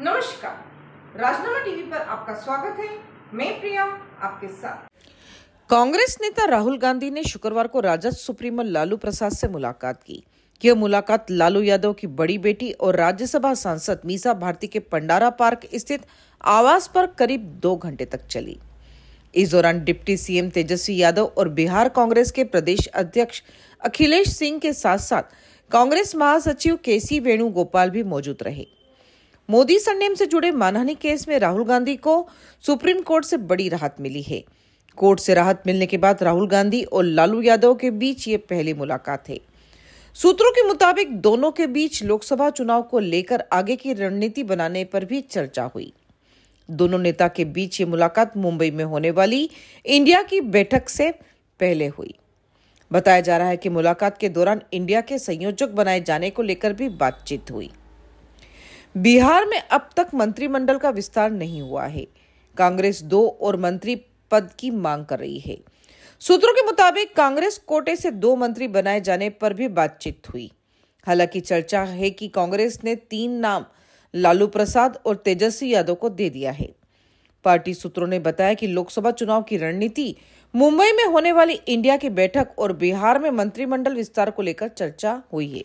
नमस्कार राजनामा टीवी पर आपका स्वागत है मैं प्रिया आपके साथ कांग्रेस नेता राहुल गांधी ने शुक्रवार को राजद सुप्रीमो लालू प्रसाद से मुलाकात की यह मुलाकात लालू यादव की बड़ी बेटी और राज्यसभा सांसद मीसा भारती के पंडारा पार्क स्थित आवास पर करीब दो घंटे तक चली इस दौरान डिप्टी सीएम तेजस्वी यादव और बिहार कांग्रेस के प्रदेश अध्यक्ष अखिलेश सिंह के साथ साथ कांग्रेस महासचिव के सी वेणुगोपाल भी मौजूद रहे मोदी सरनेम से जुड़े मानहानि केस में राहुल गांधी को सुप्रीम कोर्ट से बड़ी राहत मिली है कोर्ट से राहत मिलने के बाद राहुल गांधी और लालू यादव के बीच ये पहली मुलाकात है सूत्रों के मुताबिक दोनों के बीच लोकसभा चुनाव को लेकर आगे की रणनीति बनाने पर भी चर्चा हुई दोनों नेता के बीच ये मुलाकात मुंबई में होने वाली इंडिया की बैठक से पहले हुई बताया जा रहा है कि मुलाकात के दौरान इंडिया के संयोजक बनाए जाने को लेकर भी बातचीत हुई बिहार में अब तक मंत्रिमंडल का विस्तार नहीं हुआ है कांग्रेस दो और मंत्री पद की मांग कर रही है सूत्रों के मुताबिक कांग्रेस कोटे से दो मंत्री बनाए जाने पर भी बातचीत हुई हालांकि चर्चा है कि कांग्रेस ने तीन नाम लालू प्रसाद और तेजस्वी यादव को दे दिया है पार्टी सूत्रों ने बताया कि लोकसभा चुनाव की रणनीति मुंबई में होने वाली इंडिया की बैठक और बिहार में मंत्रिमंडल विस्तार को लेकर चर्चा हुई है